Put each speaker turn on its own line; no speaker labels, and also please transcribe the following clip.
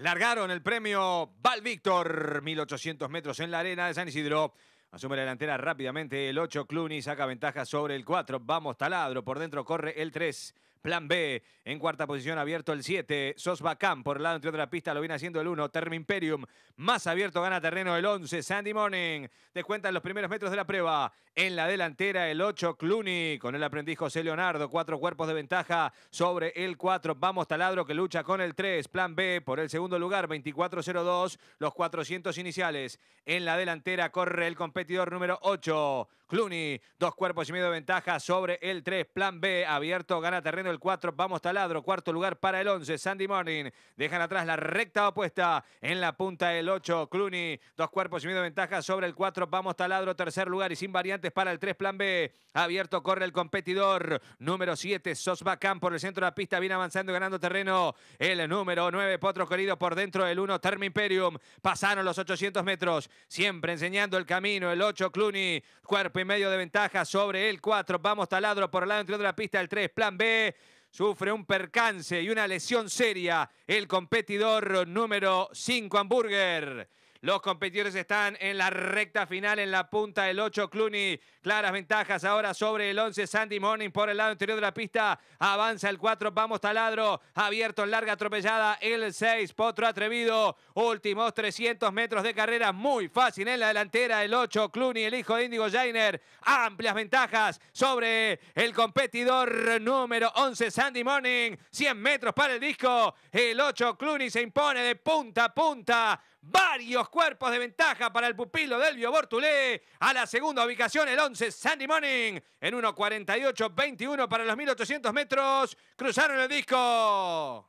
largaron el premio Val Víctor, 1800 metros en la arena de San Isidro. Asume la delantera rápidamente el 8, Cluny saca ventaja sobre el 4, vamos Taladro, por dentro corre el 3, Plan B, en cuarta posición abierto el 7. Sosbacán, por el lado entre otra pista, lo viene haciendo el 1. Term Imperium, más abierto, gana terreno el 11. Sandy Morning, descuenta en los primeros metros de la prueba. En la delantera el 8, Cluny, con el aprendiz José Leonardo. Cuatro cuerpos de ventaja sobre el 4. Vamos Taladro, que lucha con el 3. Plan B, por el segundo lugar, 24-02, los 400 iniciales. En la delantera corre el competidor número 8. Clooney, dos cuerpos y medio de ventaja sobre el 3. Plan B, abierto, gana terreno el 4. Vamos Taladro, cuarto lugar para el 11. Sandy Morning, dejan atrás la recta opuesta en la punta del 8. Clooney, dos cuerpos y medio de ventaja sobre el 4. Vamos Taladro, tercer lugar y sin variantes para el 3. Plan B, abierto, corre el competidor. Número 7, Sosbacán por el centro de la pista, viene avanzando, ganando terreno. El número 9, Potro Querido por dentro, del 1, Term Imperium. Pasaron los 800 metros, siempre enseñando el camino. El 8, Cluny, cuerpo y medio de ventaja sobre el 4. Vamos taladro por el lado interior de la pista el 3. Plan B sufre un percance y una lesión seria el competidor número 5 Hamburger. Los competidores están en la recta final, en la punta del 8. Clooney, claras ventajas ahora sobre el 11. Sandy Morning por el lado interior de la pista. Avanza el 4. Vamos taladro. Abierto en larga atropellada. El 6. Potro atrevido. Últimos 300 metros de carrera. Muy fácil en la delantera. El 8. Clooney, el hijo de Indigo Jainer. Amplias ventajas sobre el competidor número 11. Sandy Morning. 100 metros para el disco. El 8. Clooney se impone de punta a punta. Varios cuerpos de ventaja para el pupilo del Bortulé. A la segunda ubicación, el 11, Sandy Morning. En 1.48-21 para los 1800 metros. Cruzaron el disco.